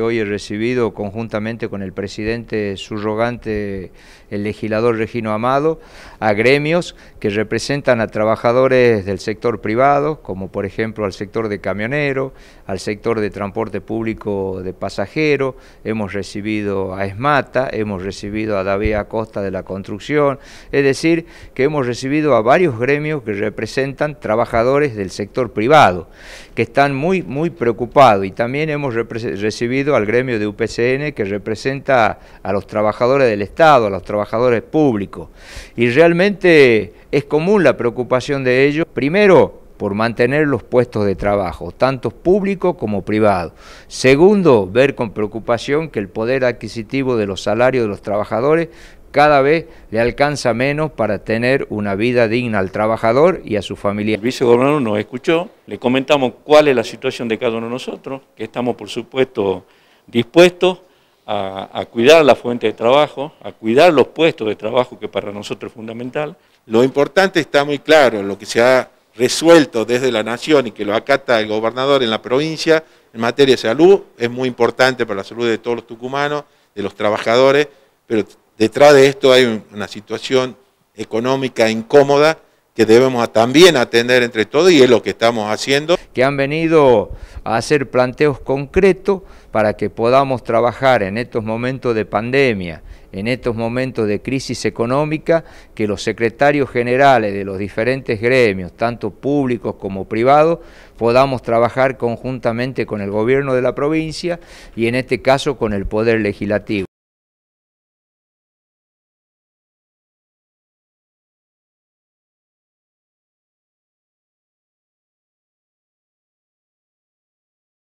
hoy he recibido conjuntamente con el presidente subrogante, el legislador Regino Amado, a gremios que representan a trabajadores del sector privado, como por ejemplo al sector de camionero, al sector de transporte público de pasajero hemos recibido a Esmata, hemos recibido a David Acosta de la Construcción, es decir, que hemos recibido a varios gremios que representan trabajadores del sector privado, que están muy, muy preocupados y también hemos recibido al gremio de UPCN que representa a los trabajadores del Estado, a los trabajadores públicos. Y realmente es común la preocupación de ellos, primero, por mantener los puestos de trabajo, tanto públicos como privados, Segundo, ver con preocupación que el poder adquisitivo de los salarios de los trabajadores cada vez le alcanza menos para tener una vida digna al trabajador y a su familia. El vicegobernador nos escuchó, le comentamos cuál es la situación de cada uno de nosotros, que estamos por supuesto dispuestos a, cuidar la fuente de trabajo, a cuidar los puestos de trabajo, que para nosotros es fundamental. Lo importante está muy claro, lo que se ha resuelto desde la Nación y que lo acata el gobernador en la provincia en materia de salud es muy importante para la salud de todos los tucumanos, de los trabajadores, pero Detrás de esto hay una situación económica incómoda que debemos también atender entre todos y es lo que estamos haciendo. Que han venido a hacer planteos concretos para que podamos trabajar en estos momentos de pandemia, en estos momentos de crisis económica, que los secretarios generales de los diferentes gremios, tanto públicos como privados, podamos trabajar conjuntamente con el gobierno de la provincia y en este caso con el Poder Legislativo.